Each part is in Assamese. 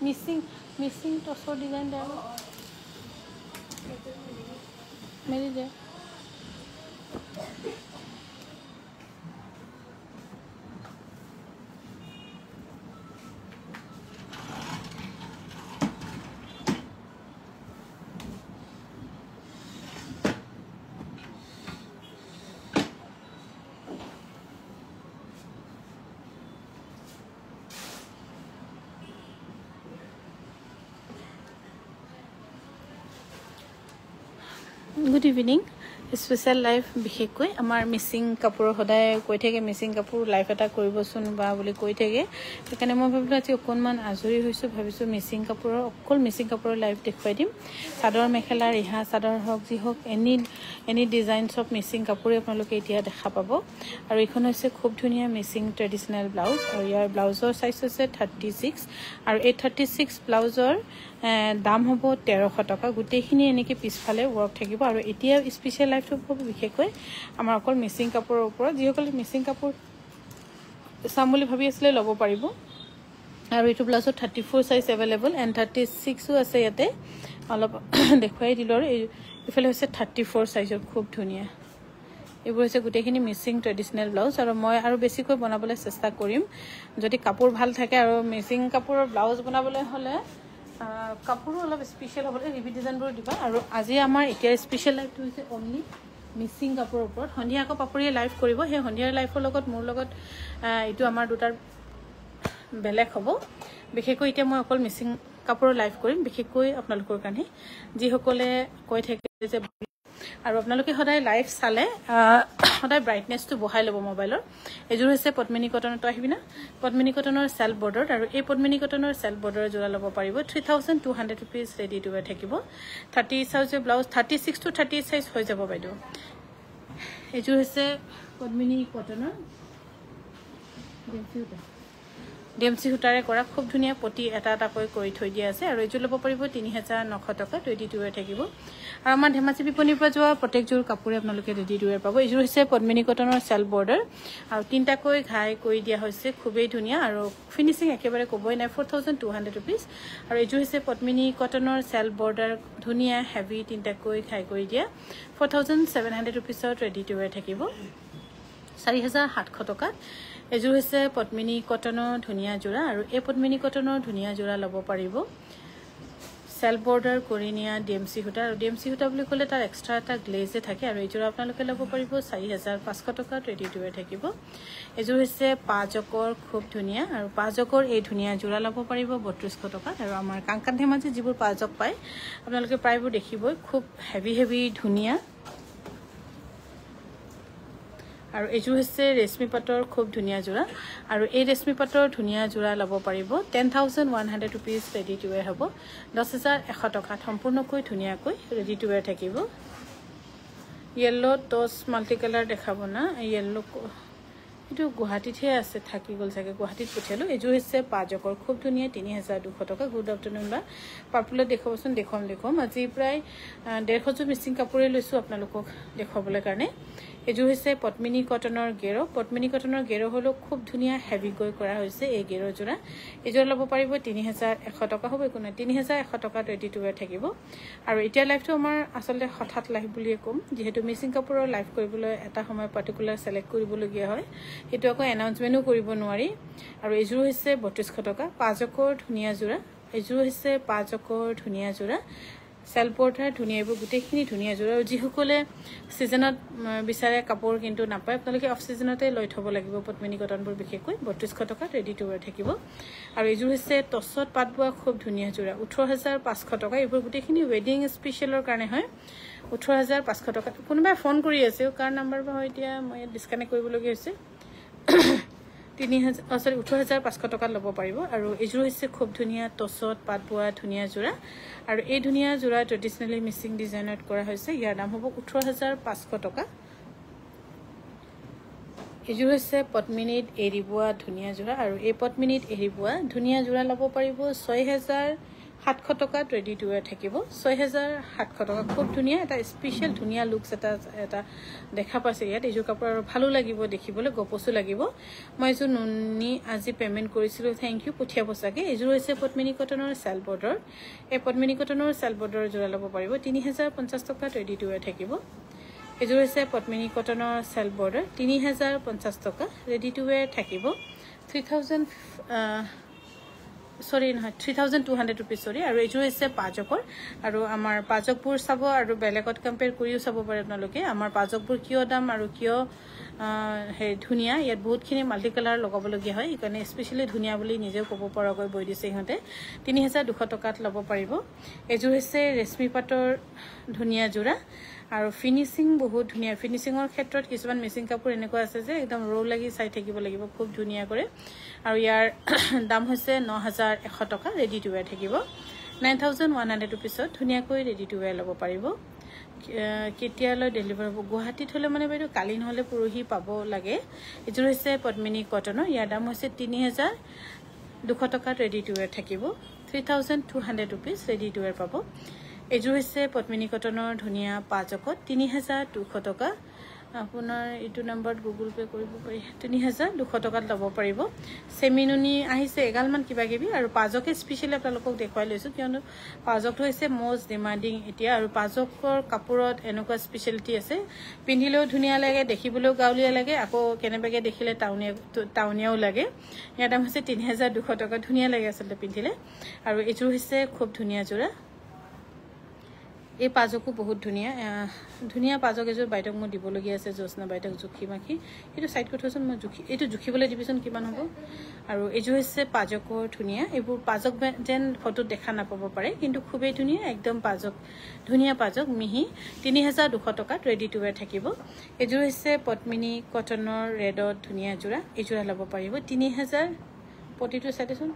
missing missing toso, design de good evening special life বিশেষকৈ আমাৰ মিচিং কাপোৰ সদায় কৈ থাকে মিচিং কাপোৰ লাইফ এটা কৰিবচোন বা বুলি কৈ থাকে সেইকাৰণে মই ভাবিলোঁ আজি অকণমান আজৰি হৈছোঁ ভাবিছোঁ মিচিং কাপোৰৰ অকল মিচিং কাপোৰৰ লাইফ দেখুৱাই দিম চাদৰ মেখেলা ৰিহা চাদৰ হওক যি হওক এনি এনি ডিজাইন চব মিচিং কাপোৰে আপোনালোকে এতিয়া দেখা পাব আৰু এইখন হৈছে খুব ধুনীয়া মিচিং ট্ৰেডিশ্যনেল ব্লাউজ আৰু ইয়াৰ ব্লাউজৰ চাইজ হৈছে থাৰ্টি ছিক্স আৰু এই থাৰ্টি ছিক্স ব্লাউজৰ দাম হ'ব তেৰশ টকা গোটেইখিনি এনেকৈ পিছফালে ৱৰ্ক থাকিব আৰু এতিয়া স্পেচিয়েল লাইফটো খুব বিশেষকৈ আমাৰ অকল মিচিং কাপোৰৰ ওপৰত যিসকলে মিচিং কাপোৰ চাম বুলি ভাবি আছিলে ল'ব পাৰিব আৰু এইটো ব্লাউজত thirty four size available and thirty ছিক্সো আছে ইয়াতে অলপ দেখুৱাই দিলোঁ আৰু এই এইফালে হৈছে থাৰ্টি ফ'ৰ চাইজৰ খুব ধুনীয়া এইবোৰ হৈছে গোটেইখিনি মিচিং ট্ৰেডিশ্যনেল ব্লাউজ আৰু মই আৰু বেছিকৈ বনাবলৈ চেষ্টা কৰিম যদি কাপোৰ ভাল থাকে আৰু মিচিং কাপোৰৰ ব্লাউজ বনাবলৈ হ'লে কাপোৰো অলপ স্পেচিয়েল হ'বলৈ ৰিভিউ ডিজাইনবোৰ দিবা আৰু আজি আমাৰ এতিয়া স্পেচিয়েল লাইফটো হৈছে অনলি মিচিং কাপোৰৰ ওপৰত সন্ধিয়া আকৌ পাপৰিয়ে লাইভ কৰিব সেই সন্ধিয়াৰ লাইফৰ লগত মোৰ লগত এইটো আমাৰ দুটাৰ বেলেগ হ'ব বিশেষকৈ এতিয়া মই অকল মিচিং কাপোৰৰ লাইভ কৰিম বিশেষকৈ আপোনালোকৰ কাৰণে যিসকলে কৈ থাকে যে আৰু আপোনালোকে সদায় লাইভ চালে সদায় ব্ৰাইটনেছটো বহাই ল'ব মোবাইলৰ এইযোৰ হৈছে পদ্মিনী কটনৰ তই আহিবিনা পদ্মিনী কটনৰ চেল্ফ বৰ্ডাৰ আৰু এই পদ্মিনী কটনৰ চেল্ফ বৰ্ডাৰ যোৰা ল'ব পাৰিব three thousand two hundred rupees ready to wear থাকিব থাৰ্টি চাইজৰ blouse thirty six to thirty size হৈ যাব বাইদেউ এইযোৰ হৈছে পদ্মিনী কটনৰ ডেমচি সূতাৰে কৰা খুব ধুনীয়া পটি এটা এটাকৈ কৰি থৈ দিয়া আছে আৰু এইযোৰ ল'ব পাৰিব তিনি হাজাৰ নশ টকা টুৱেণ্টি টুৱে থাকিব আৰু আমাৰ ধেমাজি বিপণিৰ পৰা যোৱা প্ৰত্যেকযোৰ কাপোৰে আপোনালোকে টুৱেণ্টি টুৱে পাব এইযোৰ হৈছে পদ্মিনী কটনৰ চেল বৰ্ডাৰ আৰু তিনিটাকৈ ঘাই কৰি দিয়া হৈছে খুবেই ধুনীয়া আৰু ফিনিচিং একেবাৰে ক'বই নাই four thousand two hundred rupees আৰু এইযোৰ হৈছে পদ্মিনী কটনৰ চেল বৰ্ডাৰ ধুনীয়া হেভি তিনিটাকৈ ঘাই কৰি দিয়া ফ'ৰ থাউজেণ্ড ছেভেন হাণ্ড্ৰেড ৰুপিজত ৰেডি টুৱে থাকিব চাৰি হাজাৰ সাতশ টকাত এযোৰ হৈছে পদ্মিনী কটনৰ ধুনীয়া যোৰা আৰু এই পদ্মিনী কটনৰ ধুনীয়া যোৰা ল'ব পাৰিব চেল্ফ বৰ্ডাৰ কৰি নিয়া ডি এম চি সূতা আৰু ডি এম চি সূতা বুলি ক'লে তাৰ এক্সট্ৰা এটা গ্লেজে থাকে আৰু এইযোৰ আপোনালোকে ল'ব পাৰিব চাৰি হাজাৰ পাঁচশ টকা ৰেডিটোৱে থাকিব এইযোৰ হৈছে পাঁচকৰ খুব ধুনীয়া আৰু পাঁচকৰ এই ধুনীয়া যোৰা ল'ব পাৰিব বত্ৰিছশ টকাত আৰু আমাৰ কাংকান ধেমাজি যিবোৰ পাঁচক পায় আপোনালোকে প্ৰায়বোৰ দেখিবই খুব হেভি হেভি ধুনীয়া আৰু এইযোৰ হৈছে ৰেচমি পাটৰ খুব ধুনীয়া যোৰা আৰু এই ৰেচমি পাটৰ ধুনীয়া যোৰা ল'ব পাৰিব ten thousand one hundred rupees ready to wear হ'ব দহ হেজাৰ এশ টকাত সম্পূৰ্ণকৈ ধুনীয়াকৈ ৰেডি টু ৱেৰ থাকিব য়েল্ল' টচ মাল্টি কালাৰ দেখাব না য়েল্ল' এইটো গুৱাহাটীতহে আছে থাকি গ'ল চাগে গুৱাহাটীত পঠিয়ালোঁ এইযোৰ হৈছে পাজকৰ খুব ধুনীয়া তিনি হাজাৰ দুশ টকা গুড আফটাৰনুন বা পাৰ্পুলত দেখুৱাবচোন দেখুৱাম দেখুৱাম আজি প্ৰায় ডেৰশযোৰ মিচিং কাপোৰেই লৈছোঁ আপোনালোকক দেখুৱাবলৈ কাৰণে এইযোৰ হৈছে পদ্মিনী কটনৰ গেৰ পদ্মিনী কটনৰ গেৰ হ'লেও খুব ধুনীয়া হেভিকৈ কৰা হৈছে এই গেৰযোৰা এইযোৰ ল'ব পাৰিব তিনি হেজাৰ এশ টকা হ'ব একো নাই তিনি হেজাৰ এশ টকা টুৱেণ্টি থাকিব আৰু এতিয়া লাইফটো আমাৰ আচলতে হঠাৎ লাইফ বুলিয়ে ক'ম যিহেতু মিচিং কাপোৰৰ লাইফ কৰিবলৈ এটা সময় পাৰ্টিকুলাৰ ছেলেক্ট কৰিবলগীয়া হয় সেইটো আকৌ এনাউন্সমেণ্টো কৰিব নোৱাৰি আৰু এইযোৰ হৈছে বত্ৰিছশ টকা পাঁচ ধুনীয়া যোৰা এইযোৰ হৈছে পাঁচ ধুনীয়া যোৰা শালপৰঠাৰ ধুনীয়া এইবোৰ গোটেইখিনি ধুনীয়া এযোৰ আৰু যিসকলে ছিজনত বিচাৰে কাপোৰ কিন্তু নাপায় আপোনালোকে অফ ছিজনতে লৈ থ'ব লাগিব পদ্মিনী কটনবোৰ বিশেষকৈ বত্ৰিছশ টকাত ৰেডি টু ৱেৰ থাকিব আৰু এইযোৰ হৈছে টচত পাত বোৱা খুব ধুনীয়া যোৰা ওঠৰ হাজাৰ পাঁচশ টকা এইবোৰ গোটেইখিনি ৱেডিং স্পেচিয়েলৰ কাৰণে হয় ওঠৰ হাজাৰ পাঁচশ টকা কোনোবাই ফোন কৰি আছে কাৰ নাম্বাৰ বা হয় এতিয়া মই ইয়াত ডিছকানেক্ট কৰিবলগীয়া হৈছে তিনি হাজাৰ চৰি ওঠৰ হাজাৰ পাঁচশ টকাত ল'ব পাৰিব আৰু এইযোৰ হৈছে খুব ধুনীয়া টচত পাত বোৱা ধুনীয়া যোৰা আৰু এই ধুনীয়া যোৰা ট্ৰেডিচনেলি মিচিং ডিজাইনত কৰা হৈছে ইয়াৰ দাম হ'ব ওঠৰ হাজাৰ পাঁচশ টকা এইযোৰ হৈছে পদ্মিনীত এৰি বোৱা ধুনীয়া যোৰা আৰু এই পদ্মিনীত এৰি বোৱা ধুনীয়া যোৰা ল'ব পাৰিব ছয় হেজাৰ সাতশ টকা ৰেডি টু ৱেৰ থাকিব ছয় হেজাৰ সাতশ টকা খুব ধুনীয়া এটা স্পেচিয়েল ধুনীয়া লুকছ এটা এটা দেখা পাইছে ইয়াত এইযোৰ কাপোৰ আৰু ভালো লাগিব দেখিবলৈ গপচো লাগিব মই এইযোৰ নুনি আজি পে'মেণ্ট কৰিছিলোঁ থেংক ইউ পঠিয়াব চাগে এইযোৰ হৈছে পদ্মিনী কটনৰ চেল বৰ্ডৰ এই পদ্মিনী কটনৰ চেল বৰ্ডৰ যোৰা ল'ব পাৰিব তিনি হেজাৰ পঞ্চাছ টকা ৰেডি টু ৱেৰ থাকিব এইযোৰ হৈছে পদ্মিনী কটনৰ চেল বৰ্ডৰ তিনি হেজাৰ পঞ্চাছ টকা ৰেডি টু ৱেৰ থাকিব থ্ৰী থাউজেণ্ড চৰি নহয় three thousand two hundred rupees sorry আৰু এইযোৰ হৈছে পাজকৰ আৰু আমাৰ পাজকবোৰ চাব আৰু বেলেগত কম্পেয়াৰ কৰিও চাব পাৰে আপোনালোকে আমাৰ পাজকবোৰ কিয় দাম আৰু কিয় সেই ধুনীয়া ইয়াত বহুতখিনি মাল্টি কালাৰ লগাবলগীয়া হয় সেইকাৰণে স্পেচিয়েলি ধুনীয়া বুলি নিজেও ক'ব পৰাকৈ বৈ দিছে সিহঁতে তিনি হাজাৰ দুশ টকাত ল'ব পাৰিব এযোৰ হৈছে ৰেচমি পাটৰ ধুনীয়া যোৰা আৰু ফিনিচিং বহুত ধুনীয়া ফিনিচিঙৰ ক্ষেত্ৰত কিছুমান মিচিং কাপোৰ এনেকুৱা আছে যে একদম ৰৌ লাগি চাই থাকিব লাগিব খুব ধুনীয়া কৰে আৰু ইয়াৰ দাম হৈছে ন হাজাৰ এশ টকা ৰেডি টু ৱেৰ থাকিব নাইন থাউজেণ্ড ওৱান হাণ্ড্ৰেড ৰুপিছত ধুনীয়াকৈ ৰেডি টু ৱেৰ ল'ব পাৰিব কেতিয়ালৈ ডেলিভাৰ হ'ব গুৱাহাটীত হ'লে মানে বাইদেউ কালি নহ'লে পৰহি পাব লাগে এইযোৰ হৈছে পদ্মিনী কটনৰ ইয়াৰ দাম হৈছে তিনি হাজাৰ দুশ টকাত ৰেডি টু ৱেৰ থাকিব three thousand two hundred rupees ready to wear পাব এইযোৰ হৈছে পদ্মিনী কটনৰ ধুনীয়া পাঁচকত তিনি হাজাৰ দুশ টকা আপোনাৰ এইটো নম্বৰত গুগল পে' কৰিব পাৰি তিনি হাজাৰ দুশ টকাত ল'ব পাৰিব চেমিনুনি আহিছে এগালমান কিবা কিবি আৰু পাজকে স্পেচিয়েলি আপোনালোকক দেখুৱাই লৈছোঁ কিয়নো পাজকটো হৈছে মষ্ট ডিমাণ্ডিং এতিয়া আৰু পাজকৰ কাপোৰত এনেকুৱা স্পেচিয়েলিটি আছে পিন্ধিলেও ধুনীয়া লাগে দেখিবলৈও গাঁৱলীয়া লাগে আকৌ কেনেবাকৈ দেখিলে টাউনীয়া টাউনীয়াও লাগে ইয়াৰ দাম হৈছে তিনি হাজাৰ দুশ টকা ধুনীয়া লাগে আচলতে পিন্ধিলে আৰু এইযোৰ হৈছে খুব ধুনীয়া যোৰা এই পাজকো বহুত ধুনীয়া ধুনীয়া পাজক এযোৰ বাইদেউক মই দিবলগীয়া আছে জ্যোৎস্না বাইদেউক জুখি মাখি এইটো চাইড কৰি থৈছোঁ মই জুখি এইটো জুখিবলৈ দিবিচোন কিমান হ'ব আৰু এইযোৰ হৈছে পাজকৰ ধুনীয়া এইবোৰ পাজক যেন ফটোত দেখা নাপাব পাৰে কিন্তু খুবেই ধুনীয়া একদম পাজক ধুনীয়া পাজক মিহি তিনি হাজাৰ দুশ টকাত ৰেডি টু ৱেৰ থাকিব এইযোৰ হৈছে পদ্মিনী কটনৰ ৰেডত ধুনীয়া এযোৰা এইযোৰা ল'ব পাৰিব তিনি হাজাৰ প্ৰতিটো চাইডেচোন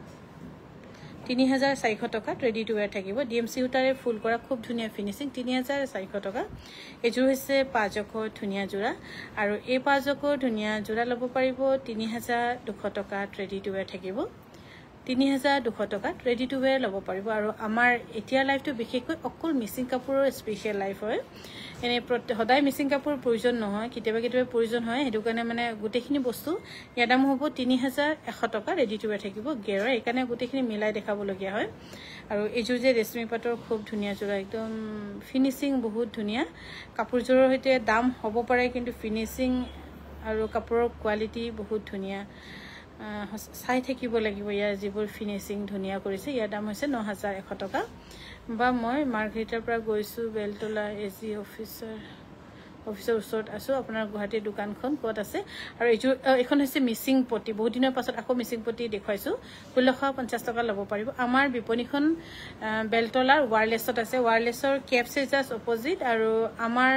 তিনি হাজাৰ চাৰিশ টকাত ৰেডি টু ৱেৰ থাকিব ডি এম চি সূতাৰে ফুল কৰা খুব ধুনীয়া ফিনিচিং তিনি হাজাৰ চাৰিশ টকা এইযোৰ হৈছে পাঁচজকৰ ধুনীয়া যোৰা আৰু এই পাঁচজকৰ ধুনীয়া যোৰা ল'ব পাৰিব তিনি হাজাৰ দুশ টকা ট্ৰেডি টু ৱেৰ থাকিব তিনি হাজাৰ দুশ টকাত ৰেডি টু ৱেৰ ল'ব পাৰিব আৰু আমাৰ এতিয়াৰ লাইফটো বিশেষকৈ অকল মিচিং কাপোৰৰ স্পেচিয়েল লাইফ হয় এনে সদায় মিচিং কাপোৰ প্ৰয়োজন নহয় কেতিয়াবা কেতিয়াবা প্ৰয়োজন হয় সেইটো কাৰণে মানে গোটেইখিনি বস্তু ইয়াৰ দাম হ'ব তিনি হাজাৰ এশ টকা ৰেডি টু ৱেৰ থাকিব গেৰৰ সেইকাৰণে গোটেইখিনি মিলাই দেখাবলগীয়া হয় আৰু এইযোৰ যে ৰেচমি পাতৰ খুব ধুনীয়া যোৰা একদম ফিনিচিং বহুত ধুনীয়া কাপোৰযোৰৰ সৈতে দাম হ'ব পাৰে কিন্তু ফিনিচিং আৰু কাপোৰৰ কোৱালিটি বহুত ধুনীয়া চাই থাকিব লাগিব ইয়াৰ যিবোৰ ফিনিচিং ধুনীয়া কৰিছে ইয়াৰ দাম হৈছে ন হাজাৰ এশ টকা বা মই মাৰ্ঘেৰিটাৰ পৰা গৈছোঁ বেলতলা এ জি অফিচৰ অফিচৰ ওচৰত আছোঁ আপোনাৰ গুৱাহাটীৰ দোকানখন ক'ত আছে আৰু এইযোৰ এইখন হৈছে মিচিং পটি বহুত দিনৰ পাছত আকৌ মিচিং পটি দেখুৱাইছোঁ ষোল্লশ পঞ্চাছ টকা ল'ব পাৰিব আমাৰ বিপণীখন বেলতলাৰ ৱাৰলেছত আছে ৱাৰলেছৰ কেপ চেজাৰ্ছ অপজিট আৰু আমাৰ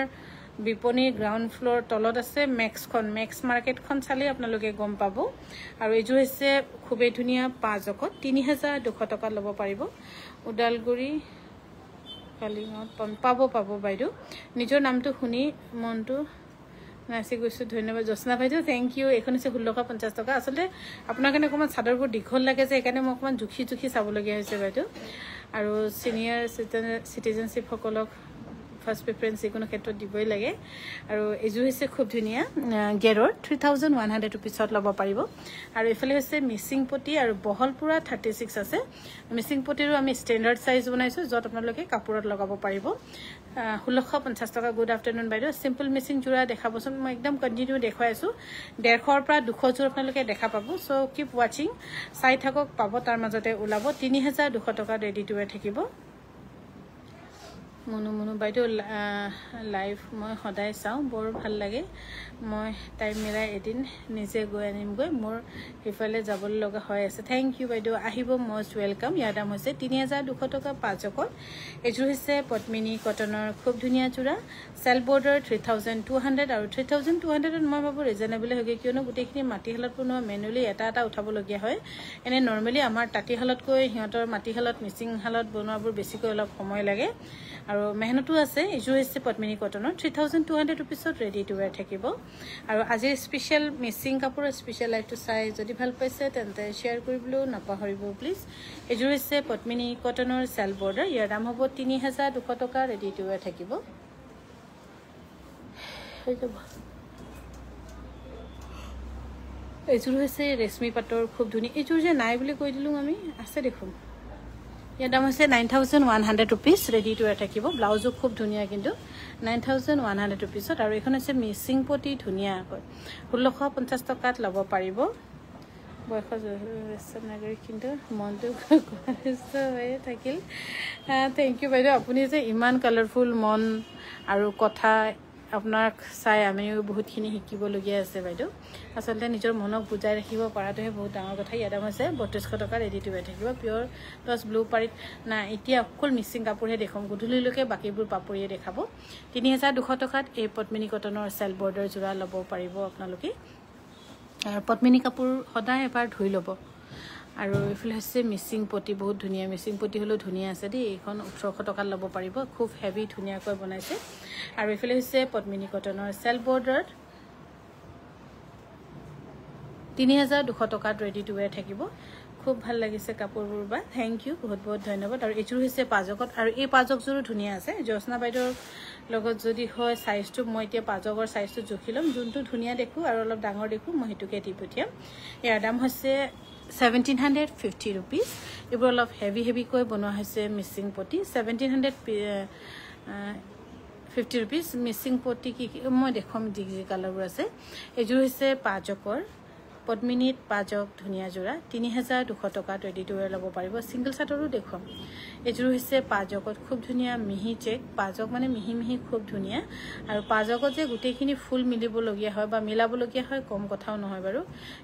বিপণীৰ গ্ৰাউণ্ড ফ্ল'ৰ তলত আছে মেক্সখন মেক্স মাৰ্কেটখন চালেই আপোনালোকে গম পাব আৰু এইযোৰ হৈছে খুবেই ধুনীয়া পাঁচজকত তিনি হাজাৰ দুশ টকাত ল'ব পাৰিব ওদালগুৰি কালিঙত পাব পাব বাইদেউ নিজৰ নামটো শুনি মনটো নাচি গৈছোঁ ধন্যবাদ জ্যোৎস্না বাইদেউ থেংক ইউ এইখন হৈছে ষোল্লশ পঞ্চাছ টকা আচলতে আপোনাৰ কাৰণে অকণমান চাদৰবোৰ দীঘল লাগে যে সেইকাৰণে মই অকণমান জুখি জুখি চাবলগীয়া হৈছে বাইদেউ আৰু ছিনিয়ৰ চিটিজেন চিটিজেনশ্বিপসকলক ফাৰ্ষ্ট প্ৰিফাৰেঞ্চ যিকোনো ক্ষেত্ৰত দিবই লাগে আৰু এইযোৰ হৈছে খুব ধুনীয়া গেৰৰ থ্ৰী থাউজেণ্ড ওৱান হাণ্ড্ৰেড ৰুপিছত ল'ব পাৰিব আৰু এইফালে হৈছে মিচিং পটি আৰু বহলপুৰা থাৰ্টি ছিক্স আছে মিচিং পটিৰো আমি ষ্টেণ্ডাৰ্ড চাইজ বনাইছোঁ য'ত আপোনালোকে কাপোৰত লগাব পাৰিব ষোল্লশ পঞ্চাছ টকা গুড আফটাৰনুন বাইদেউ চিম্পল মিচিং যোৰা দেখাবচোন মই একদম কণ্টিনিউ দেখুৱাই আছোঁ ডেৰশৰ পৰা দুশযোৰ আপোনালোকে দেখা পাব চ' কিপ ৱাচিং চাই থাকক পাব তাৰ মাজতে ওলাব তিনি হাজাৰ দুশ টকা ৰেডি টু ৱেৰ থাকিব মনু মনু বাইদেউ লাইভ মই সদায় চাওঁ বৰ ভাল লাগে মই টাইম মিলাই এদিন নিজে গৈ আনিমগৈ মোৰ সেইফালে যাবলৈ লগা হৈ আছে থেংক ইউ বাইদেউ আহিব মষ্ট ৱেলকাম ইয়াৰ দাম হৈছে তিনি হাজাৰ দুশ টকা পাঁচ অকল এইযোৰ হৈছে পদ্মিনী কটনৰ খুব ধুনীয়া যোৰা চেল border three thousand two hundred আৰু থ্ৰী থাউজেণ্ড টু হাণ্ড্ৰেডত মই ভাবোঁ ৰিজনেবল হৈগৈ কিয়নো গোটেইখিনি মাটিশালত বনোৱা মেনুৱেলি এটা এটা উঠাবলগীয়া হয় এনে নৰ্মেলি আমাৰ তাঁতীশালতকৈ সিহঁতৰ মাটিশালত মিচিংশালত বনোৱাবোৰ বেছিকৈ অলপ সময় লাগে আৰু মেহনতো আছে এইযোৰ হৈছে পদ্মিনী কটনৰ থ্ৰী থাউজেণ্ড টু হাণ্ড্ৰেড ৰুপিছত ৰেডি টু ৱেৰ থাকিব আৰু আজিৰ স্পেচিয়েল মিচিং কাপোৰৰ স্পেচিয়েল লাইফটো চাই যদি ভাল পাইছে তেন্তে শ্বেয়াৰ কৰিবলৈও নাপাহৰিব প্লিজ এইযোৰ হৈছে পদ্মিনী কটনৰ চেল বৰ্ডাৰ ইয়াৰ দাম হ'ব তিনি হাজাৰ দুশ টকা ৰেডি টু ৱেৰ থাকিব এইযোৰ হৈছে ৰেচমি পাটৰ খুব ধুনীয়া এইযোৰ যে নাই বুলি কৈ দিলোঁ আমি আছে দেখোন ইয়াৰ দাম হৈছে nine thousand one hundred rupees ready to wear থাকিব ব্লাউজো খুব ধুনীয়া কিন্তু নাইন থাউজেণ্ড ওৱান হাণ্ড্ৰেড ৰুপিজত আৰু এইখন হৈছে মিচিং প্ৰতি ধুনীয়াকৈ ষোল্লশ পঞ্চাছ টকাত ল'ব পাৰিব বয়স জ্যেষ্ঠ নাগৰিক কিন্তু মনটো হৈয়ে থাকিল থেংক ইউ বাইদেউ আপুনি যে ইমান কালাৰফুল মন আৰু কথা আপোনাক চাই আমিও বহুতখিনি শিকিবলগীয়া আছে বাইদেউ আচলতে নিজৰ মনক বুজাই ৰাখিব পৰাটোহে বহুত ডাঙৰ কথা ইয়াৰ দাম আছে বত্ৰিছশ টকা ৰেডিটো হৈ থাকিব পিয়ৰ প্লাছ ব্লু পাৰিত না এতিয়া অকল মিচিং কাপোৰহে দেখাম গধূলিলৈকে বাকীবোৰ পাপৰিয়ে দেখাব তিনি হাজাৰ দুশ টকাত এই পদ্মিনী কটনৰ চেল্ফ বৰ্ডাৰ যোৰা ল'ব পাৰিব আপোনালোকে পদ্মিনী কাপোৰ সদায় এবাৰ ধুই ল'ব আৰু এইফালে হৈছে মিচিং পটি বহুত ধুনীয়া মিচিং পটি হ'লেও ধুনীয়া আছে দেই এইখন ওঠৰশ টকাত ল'ব পাৰিব খুব হেভি ধুনীয়াকৈ বনাইছে আৰু এইফালে হৈছে পদ্মিনী কটনৰ চেল্ফ বৰ্ডাৰত তিনি হাজাৰ দুশ টকাত ৰেডি টু ৱেৰ থাকিব খুব ভাল লাগিছে কাপোৰবোৰ বা থেংক ইউ বহুত বহুত ধন্যবাদ আৰু এইযোৰ হৈছে পাজকত আৰু এই পাজকযোৰো ধুনীয়া আছে জ্যোৎস্না বাইদেউৰ লগত যদি হয় চাইজটো মই এতিয়া পাজকৰ চাইজটো জুখি ল'ম যোনটো ধুনীয়া দেখোঁ আৰু অলপ ডাঙৰ দেখোঁ মই সেইটোকে দি পঠিয়াম ইয়াৰ দাম হৈছে চেভেণ্টিন হাণ্ড্ৰেড ফিফটি ৰুপিজ এইবোৰ অলপ হেভি হেভিকৈ বনোৱা হৈছে মিচিং পটি seventeen hundred fifty rupees Mising পটি কি কি মই দেখুৱাম যি যি কালাৰবোৰ আছে এইযোৰ হৈছে পাজকৰ পদ্মিনীত পাজক ধুনীয়া যোৰা তিনি হাজাৰ দুশ টকা টুৱেণ্টি ল'ব পাৰিব ছিংগল চাৰ্টৰো দেখুৱাম এইযোৰ হৈছে পাজকত খুব ধুনীয়া মিহি চেক পাজক মানে মিহি মিহি খুব ধুনীয়া আৰু পাজকত যে গোটেইখিনি ফুল মিলিবলগীয়া হয় বা মিলাবলগীয়া হয় কম কথাও নহয় বাৰু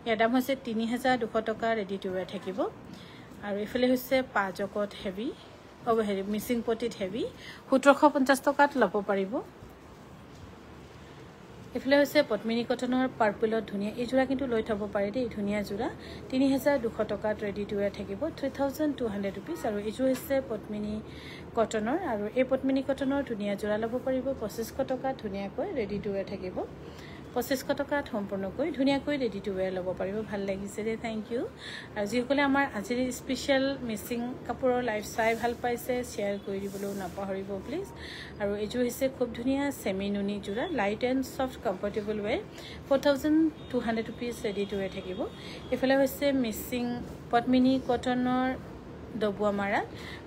ইয়াৰ দাম হৈছে তিনি হাজাৰ দুশ টকা ৰেডি টু ৱেৰ থাকিব আৰু এইফালে হৈছে পাজকত হেভি অ' হেৰি মিচিং পটিত হেভি সোতৰশ পঞ্চাছ টকাত ল'ব পাৰিব এইফালে হৈছে পদ্মিনী কটনৰ পাৰ্পলত ধুনীয়া এইযোৰা কিন্তু লৈ থ'ব পাৰে দেই ধুনীয়া যোৰা তিনি হেজাৰ দুশ টকাত ৰেডি টু ৱেৰ থাকিব three thousand two hundred rupees আৰু এইযোৰ হৈছে পদ্মিনী কটনৰ আৰু এই পদ্মিনী কটনৰ ধুনীয়া যোৰা ল'ব পাৰিব পঁচিছশ টকাত ধুনীয়াকৈ ৰেডি টু ৱেৰ থাকিব পঁচিছশ টকাত সম্পূৰ্ণকৈ ধুনীয়াকৈ ৰেডি টু ৱেৰ ল'ব পাৰিব ভাল লাগিছে দেই থেংক ইউ আৰু যিসকলে আমাৰ আজিৰ স্পেচিয়েল মিচিং কাপোৰৰ লাইফ চাই ভাল পাইছে শ্বেয়াৰ কৰি দিবলৈও নাপাহৰিব প্লিজ আৰু এইযোৰ হৈছে খুব ধুনীয়া চেমিনুনি যোৰা light and soft comfortable wear four thousand two hundred rupees ready to wear থাকিব এইফালে হৈছে মিচিং পদ্মিনী কটনৰ ডবোৱা মাৰা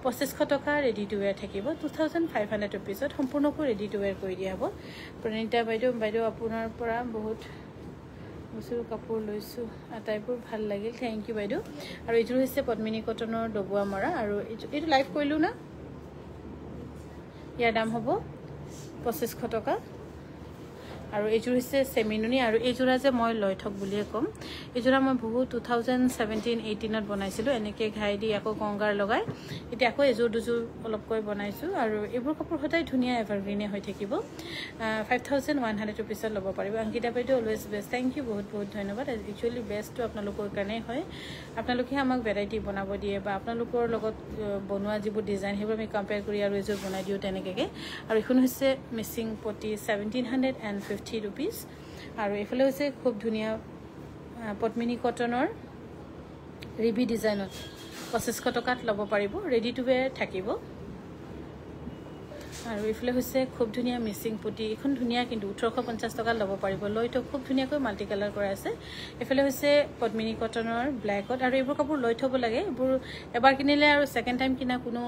পঁচিছশ টকা ৰেডি টু ৱেৰ থাকিব টু থাউজেণ্ড ফাইভ হাণ্ড্ৰেড ৰুপিজত সম্পূৰ্ণকৈ ৰেডি টু ৱেৰ কৰি দিয়া হ'ব প্ৰণীতা বাইদেউ বাইদেউ আপোনাৰ পৰা বহুত বছৰ কাপোৰ লৈছোঁ আটাইবোৰ ভাল লাগিল থেংক ইউ বাইদেউ আৰু এইটো হৈছে পদ্মিনী কটনৰ ডবোৱা মৰা আৰু এইটো এইটো লাইভ কৰিলোঁ না ইয়াৰ দাম হ'ব পঁচিছশ টকা আৰু এইযোৰ হৈছে চেমিনুনি আৰু এইযোৰা যে মই লৈ থক বুলিয়ে ক'ম এইযোৰা মই বহুত টু থাউজেণ্ড ছেভেণ্টিন এইটিনত বনাইছিলোঁ এনেকৈ ঘাই দি আকৌ গংগাৰ লগাই এতিয়া আকৌ এযোৰ দুযোৰ অলপকৈ বনাইছোঁ আৰু এইবোৰ কাপোৰ সদায় ধুনীয়া এভাৰগ্ৰীণে হৈ থাকিব ফাইভ থাউজেণ্ড ওৱান হাণ্ড্ৰেড ৰুপিছত ল'ব পাৰিব অংকিতা বাইদেউ অলৱেজ বেষ্ট থেংক ইউ বহুত বহুত ধন্যবাদ একচুৱেলি বেষ্টটো আপোনালোকৰ কাৰণেই হয় আপোনালোকেহে আমাক ভেৰাইটি বনাব দিয়ে বা আপোনালোকৰ লগত বনোৱা যিবোৰ ডিজাইন সেইবোৰ আমি কম্পেয়াৰ কৰি আৰু এযোৰ বনাই দিওঁ তেনেকৈ আৰু এইখন হৈছে মিচিং প্ৰতি seventeen hundred and fifty fifty rupees আৰু এইফালে হৈছে খুব ধুনীয়া পদ্মিনী কটনৰ ৰিভি ডিজাইনত পঁচিছশ টকাত ল'ব পাৰিব ৰেডি টু ৱেৰ থাকিব আৰু এইফালে হৈছে খুব ধুনীয়া মিচিং পুতি এইখন ধুনীয়া কিন্তু ওঠৰশ পঞ্চাছ টকাত ল'ব পাৰিব লৈ থৈ খুব ধুনীয়াকৈ মাল্টি কালাৰ কৰা আছে এইফালে হৈছে পদ্মিনী কটনৰ ব্লেকত আৰু এইবোৰ কাপোৰ লৈ থ'ব লাগে এইবোৰ এবাৰ কিনিলে আৰু ছেকেণ্ড টাইম কিনা কোনো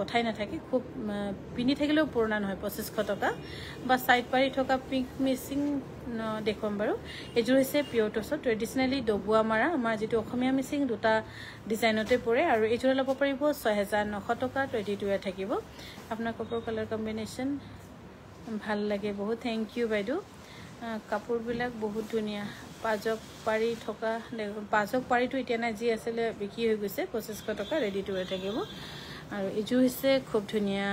কথাই নাথাকে খুব পিন্ধি থাকিলেও পুৰণা নহয় পঁচিছশ টকা বা ছাইড পাৰি থকা পিংক মিচিং দেখুৱাম বাৰু এইযোৰ হৈছে পিয়ৰ টছত ট্ৰেডিশ্যনেলি ডবোৱা মৰা আমাৰ যিটো অসমীয়া মিচিং দুটা ডিজাইনতে পৰে আৰু এইযোৰে ল'ব পাৰিব ছহেজাৰ নশ টকা টুৱেণ্টি টু থাকিব আপোনাৰ কাপোৰ কালাৰ কম্বিনেশ্যন ভাল লাগে বহুত থেংক ইউ বাইদেউ কাপোৰবিলাক বহুত ধুনীয়া পাজক পাৰি থকা পাজক পাৰিটো এতিয়া নাই যি আছিলে বিক্ৰী হৈ গৈছে পঁচিছশ টকা ৰেডি টু থাকিব আৰু এইযোৰ হৈছে খুব ধুনীয়া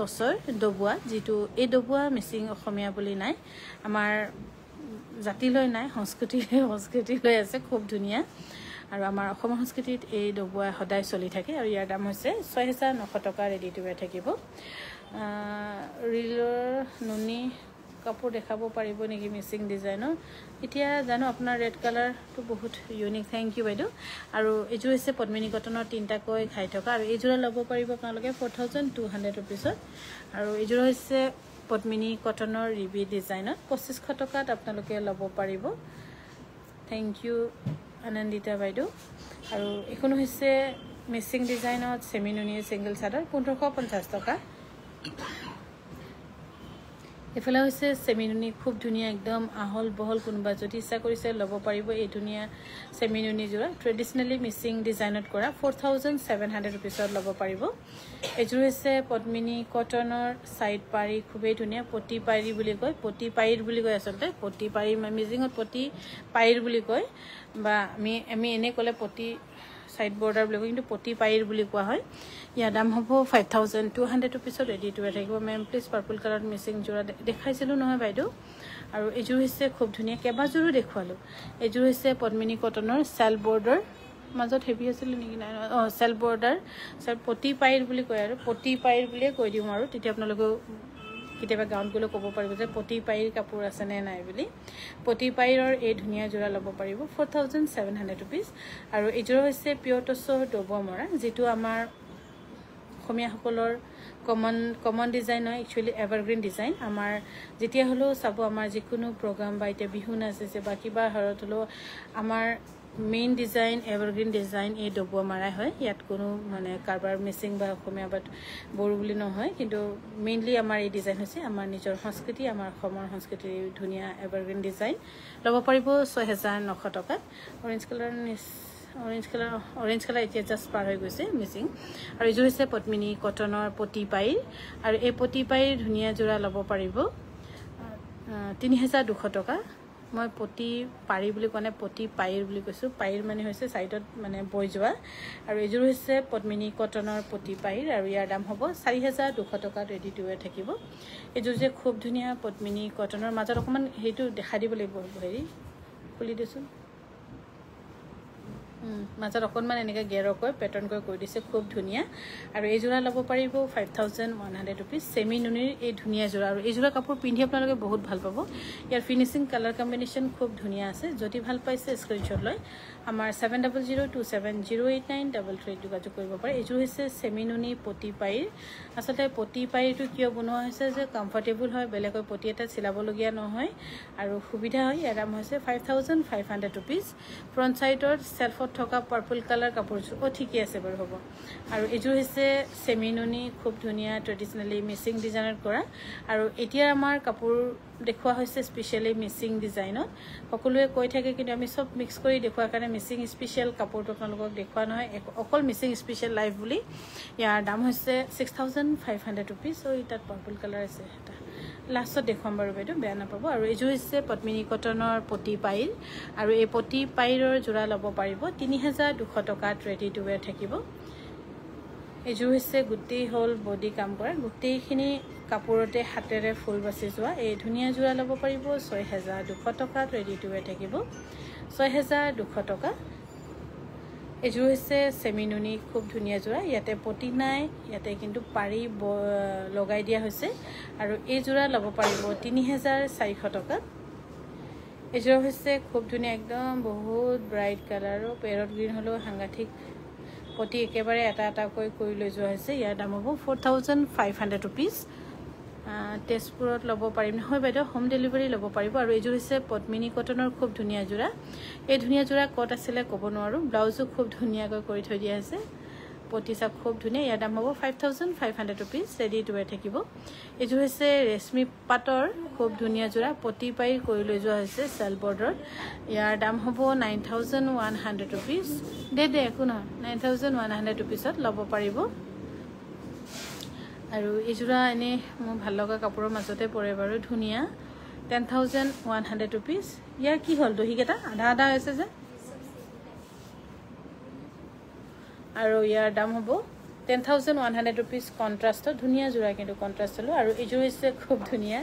টচৰ ডবোৱা যিটো এই ডবোৱা মিচিং অসমীয়া বুলি নাই আমাৰ জাতিলৈ নাই সংস্কৃতি সংস্কৃতিলৈ আছে খুব ধুনীয়া আৰু আমাৰ অসম সংস্কৃতিত এই ডবোৱা সদায় চলি থাকে আৰু ইয়াৰ দাম হৈছে ছয় হেজাৰ নশ টকা ৰেডি টু থাকিব ৰিলৰ নুনি কাপোৰ দেখাব পাৰিব নেকি মিচিং ডিজাইনৰ এতিয়া জানো আপোনাৰ ৰেড কালাৰটো বহুত ইউনিক থেংক ইউ বাইদেউ আৰু এইযোৰ হৈছে পদ্মিনী কটনৰ তিনিটাকৈ খাই থকা আৰু এইযোৰা ল'ব পাৰিব আপোনালোকে ফ'ৰ থাউজেণ্ড টু হাণ্ড্ৰেড ৰুপিছত আৰু এইযোৰ হৈছে পদ্মিনী কটনৰ ৰিবি ডিজাইনত পঁচিছশ টকাত আপোনালোকে ল'ব পাৰিব থেংক ইউ আনন্দিতা বাইদেউ আৰু এইখনো হৈছে মিচিং ডিজাইনত চেমিনুনিয়ে চিংগল চাদৰ পোন্ধৰশ পঞ্চাছ টকা এফালে হৈছে চেমিনুনি খুব ধুনীয়া একদম আহল বহল কোনোবা যদি ইচ্ছা কৰিছে ল'ব পাৰিব এই ধুনীয়া চেমিনুনিযোৰা ট্ৰেডিশ্যনেলি মিচিং ডিজাইনত কৰা ফ'ৰ থাউজেণ্ড ছেভেন হাণ্ড্ৰেড ৰুপিছত ল'ব পাৰিব এইযোৰ হৈছে পদ্মিনী কটনৰ ছাইড পাৰি খুবেই ধুনীয়া পতি পাৰি বুলি কয় পতি পাৰিত বুলি কয় আচলতে পতি পাৰি মিচিঙত পতি পাৰিৰ বুলি কয় বা আমি আমি এনেই ক'লে পতি চাইড বৰ্ডাৰ বুলি কয় কিন্তু পতি পাইৰ বুলি কোৱা হয় ইয়াৰ দাম হ'ব ফাইভ থাউজেণ্ড টু হাণ্ড্ৰেড ৰুপিছত ৰেডিটো হৈ থাকিব মেম প্লিজ পাৰ্পল কালাৰত মিচিং যোৰা দেখাইছিলোঁ নহয় বাইদেউ আৰু এইযোৰ হৈছে খুব ধুনীয়া কেইবাযোৰো দেখুৱালোঁ এইযোৰ হৈছে পদ্মিনী কটনৰ চেল বৰ্ডাৰ মাজত হেভি আছিলে নেকি নাই অঁ চেল বৰ্ডাৰ চেল্ফ পতি পাইৰ বুলি কয় আৰু পতি পাইৰ বুলিয়ে কৈ দিওঁ আৰু তেতিয়া আপোনালোকেও কেতিয়াবা গাউনগুলো ক'ব পাৰিব যে পতি পাইৰ কাপোৰ আছেনে নাই বুলি পতি পাইৰৰ এই ধুনীয়া যোৰা ল'ব পাৰিব four thousand seven hundred rupees আৰু এইযোৰ হৈছে পিয়টছৰ মৰা যিটো আমাৰ অসমীয়াসকলৰ কমন কমন ডিজাইন হয় একচুৱেলি এভাৰগ্ৰীণ ডিজাইন আমাৰ যেতিয়া হ'লেও চাব আমাৰ যিকোনো প্ৰগ্ৰাম বা এতিয়া বিহু নাচিছে বা কিবা হাৰত হ'লেও আমাৰ মেইন ডিজাইন এভাৰগ্ৰীণ ডিজাইন এই ডবোৱা মাৰাই হয় ইয়াত কোনো মানে কাৰোবাৰ মিচিং বা অসমীয়া বা বড়ো বুলি নহয় কিন্তু মেইনলি আমাৰ এই ডিজাইন হৈছে আমাৰ নিজৰ সংস্কৃতি আমাৰ অসমৰ সংস্কৃতিৰ ধুনীয়া এভাৰগ্ৰীণ ডিজাইন ল'ব পাৰিব ছহেজাৰ নশ টকাত orange colour orange colour orange colour এতিয়া জাষ্ট পাৰ হৈ গৈছে মিচিং আৰু এইযোৰ হৈছে পদ্মিনী কটনৰ পতিপাইৰ আৰু এই পতিপাইৰ ধুনীয়া যোৰা ল'ব পাৰিব তিনি হেজাৰ দুশ টকা মই পতি পাৰি বুলি কোৱা নাই পতি পাইৰ বুলি কৈছোঁ পাইৰ মানে হৈছে চাইডত মানে বৈ যোৱা আৰু এইযোৰ হৈছে পদ্মিনী কটনৰ পতি পাইৰ আৰু ইয়াৰ দাম হ'ব চাৰি হেজাৰ দুশ টকাত ৰেডি টু ৱেৰ থাকিব এইযোৰ যে খুব ধুনীয়া পদ্মিনী কটনৰ মাজত অকণমান সেইটো দেখাই দিব লাগিব হেৰি খুলি দিছোঁ মাজত অকণমান এনেকৈ গেৰকৈ পেটৰ্ণকৈ কৰি দিছে খুব ধুনীয়া আৰু এইযোৰা ল'ব পাৰিব five thousand one hundred rupees semi নুনিৰ এই ধুনীয়া যোৰা আৰু এইযোৰা কাপোৰ পিন্ধি আপোনালোকে বহুত ভাল পাব ইয়াৰ ফিনিচিং কালাৰ কম্বিনেশ্যন খুব ধুনীয়া আছে যদি ভাল পাইছে স্ক্ৰীণশ্বট লয় আমাৰ seven double zero' two seven zero' eight nine double থ্ৰীত যোগাযোগ কৰিব পাৰে এইযোৰ হৈছে চেমি নুনি পটি পাইৰ আচলতে পটি পাইৰটো কিয় বনোৱা হৈছে যে কমফৰ্টেবল হয় বেলেগৰ পটি এটা চিলাবলগীয়া নহয় আৰু সুবিধা হয় ইয়াৰ দাম হৈছে five thousand five hundred rupees front ছাইডৰ চেল্ফত থকা পাৰ্পল কালাৰ কাপোৰযোৰ অ' ঠিকে আছে বাৰু হ'ব আৰু এইযোৰ হৈছে চেমিনুনি খুব ধুনীয়া ট্ৰেডিশ্যনেলি মিচিং ডিজাইনত কৰা আৰু এতিয়া আমাৰ কাপোৰ দেখুওৱা হৈছে স্পেচিয়েলি মিচিং ডিজাইনত সকলোৱে কৈ থাকে কিন্তু আমি চব মিক্স কৰি দেখুওৱাৰ কাৰণে মিচিং স্পেচিয়েল কাপোৰটো আপোনালোকক দেখুওৱা নহয় অকল মিচিং স্পেচিয়েল লাইফ বুলি ইয়াৰ দাম হৈছে six thousand five hundred rupees অ' তাত পাৰ্পল কালাৰ আছে এটা লাষ্টত দেখুৱাম বাৰু বাইদেউ বেয়া নাপাব আৰু এইযোৰ হৈছে পদ্মিনী কটনৰ পটি পাইল আৰু এই পটি পাইলৰ যোৰা ল'ব পাৰিব তিনি হেজাৰ দুশ টকাত ৰেডি টু ৱেৰ থাকিব এইযোৰ হৈছে গোটেই হ'ল বডি কাম কৰা গোটেইখিনি কাপোৰতে হাতেৰে ফুল বাচি যোৱা এই ধুনীয়া যোৰা ল'ব পাৰিব ছয় হেজাৰ দুশ টকাত ৰেডি টু ৱেৰ থাকিব ছয় হেজাৰ দুশ টকা এযোৰ হৈছে চেমিনুনি খুব ধুনীয়া যোৰা ইয়াতে পতি নাই ইয়াতে কিন্তু পাৰি ব লগাই দিয়া হৈছে আৰু এইযোৰা ল'ব পাৰিব তিনি হেজাৰ চাৰিশ টকাত এযোৰ হৈছে খুব ধুনীয়া একদম বহুত ব্ৰাইট কালাৰো পেৰত গ্ৰীণ হ'লেও সাংঘাতিক পটি একেবাৰে এটা এটাকৈ কৰি লৈ যোৱা হৈছে ইয়াৰ দাম হ'ব four thousand five hundred rupees তেজপুৰত ল'ব পাৰিম নহয় বাইদেউ হোম ডেলিভাৰী ল'ব পাৰিব আৰু এইযোৰ হৈছে পদ্মিনী কটনৰ খুব ধুনীয়া যোৰা এই ধুনীয়া যোৰা ক'ত আছিলে ক'ব নোৱাৰোঁ ব্লাউজো খুব ধুনীয়াকৈ কৰি থৈ দিয়া আছে পটিচা খুব ধুনীয়া ইয়াৰ দাম হ'ব five thousand five hundred rupees ready to wear থাকিব এইযোৰ হৈছে ৰেচমি পাটৰ খুব ধুনীয়া যোৰা পটি পাৰি কৰি লৈ যোৱা হৈছে চেল বৰ্ডৰ ইয়াৰ দাম হ'ব nine thousand one hundred rupees দে দে একো নহয় নাইন থাউজেণ্ড ওৱান হাণ্ড্ৰেড ৰুপিজত ল'ব পাৰিব আৰু এইযোৰা এনেই মোৰ ভাল লগা কাপোৰৰ মাজতে পৰে বাৰু ধুনীয়া ten thousand one hundred rupees ইয়াৰ কি হ'ল দহিকেইটা আধা আধা হৈছে যে আৰু ইয়াৰ দাম হ'ব ten thousand one hundred rupees কণ্ট্ৰাষ্টৰ ধুনীয়া যোৰা কিন্তু কণ্ট্ৰাষ্ট হ'লোঁ আৰু এইযোৰ হৈছে খুব ধুনীয়া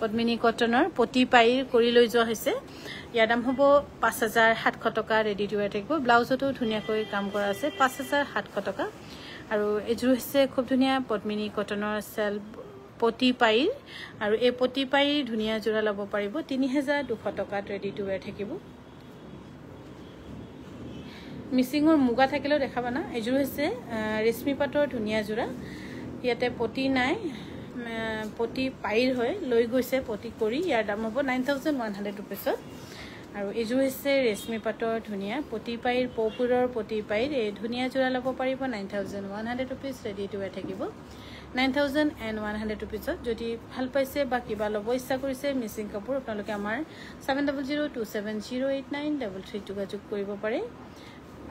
পদ্মিনী কটনৰ পতি পাই কৰি লৈ যোৱা হৈছে ইয়াৰ দাম হ'ব পাঁচ হাজাৰ সাতশ টকা ৰেডি টু ৱেৰ থাকিব ব্লাউজতো ধুনীয়াকৈ কাম কৰা আছে পাঁচ হাজাৰ সাতশ টকা আৰু এইযোৰ হৈছে খুব ধুনীয়া পদ্মিনী কটনৰ চেল পতি পাইৰ আৰু এই পতি পাইৰ ধুনীয়া যোৰা ল'ব পাৰিব তিনি হেজাৰ দুশ টকাত ৰেডি টু ৱেৰ থাকিব মিচিঙৰ মুগা থাকিলেও দেখাবা না এইযোৰ হৈছে ৰেচমি পাতৰ ধুনীয়া যোৰা ইয়াতে পতি নাই পতি পাইৰ হয় লৈ গৈছে পতি কৰি ইয়াৰ দাম হ'ব নাইন থাউজেণ্ড ওৱান হাণ্ড্ৰেড ৰুপিছত আৰু এইযোৰ হৈছে ৰেশমি পাটৰ ধুনীয়া পাইৰ পপুৰৰ পাইৰ এই ধুনীয়া যোৰা ল'ব পাৰিব nine thousand one hundred rupees ready to wear থাকিব nine thousand and one hundred ৰুপিজত যদি ভাল পাইছে বা কিবা ল'ব ইচ্ছা কৰিছে মিচিং কাপোৰ আপোনালোকে আমাৰ seven double zero' two seven zero' eight nine double three যোগাযোগ কৰিব পাৰে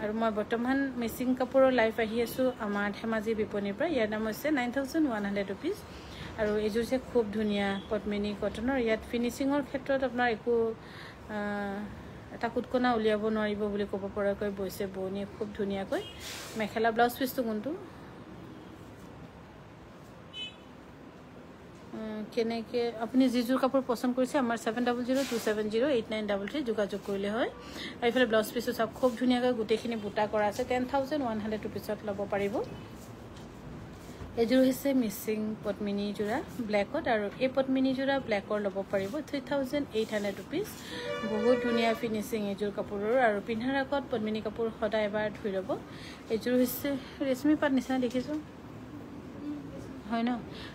আৰু মই বৰ্তমান মিচিং কাপোৰৰ লাইভ আহি আছোঁ আমাৰ ধেমাজি বিপণিৰ পৰা ইয়াৰ নাম হৈছে nine thousand one hundred rupees আৰু এইযোৰ যে খুব ধুনীয়া পদ্মিনী কটনৰ ইয়াত ফিনিচিঙৰ ক্ষেত্ৰত আপোনাৰ একো এটা কুটকোনা উলিয়াব নোৱাৰিব বুলি ক'ব পৰাকৈ বৈছে বৌনীয়ে খুব ধুনীয়াকৈ মেখেলা ব্লাউজ পিচটো কোনটো কেনেকৈ আপুনি যিযোৰ কাপোৰ পচন্দ কৰিছে আমাৰ seven double zero' two seven zero' eight nine double three যোগাযোগ কৰিলে হয় আৰু এইফালে ব্লাউজ পিছটো চাওক খুব ধুনীয়াকৈ গোটেইখিনি বুটা কৰা আছে টেন থাউজেণ্ড ওৱান হাণ্ড্ৰেড ৰুপিছত ল'ব পাৰিব এইযোৰ হৈছে মিচিং পদ্মিনীযোৰা ব্লেকত আৰু এই পদ্মিনীযোৰা ব্লেকৰ ল'ব পাৰিব three thousand eight hundred rupees বহুত ধুনীয়া ফিনিচিং এইযোৰ কাপোৰৰ আৰু পিন্ধাৰ আগত পদ্মিনী কাপোৰ সদায় এবাৰ ধুই ল'ব এইযোৰ হৈছে ৰেচমি পাত নিচিনা দেখিছোঁ হয় ন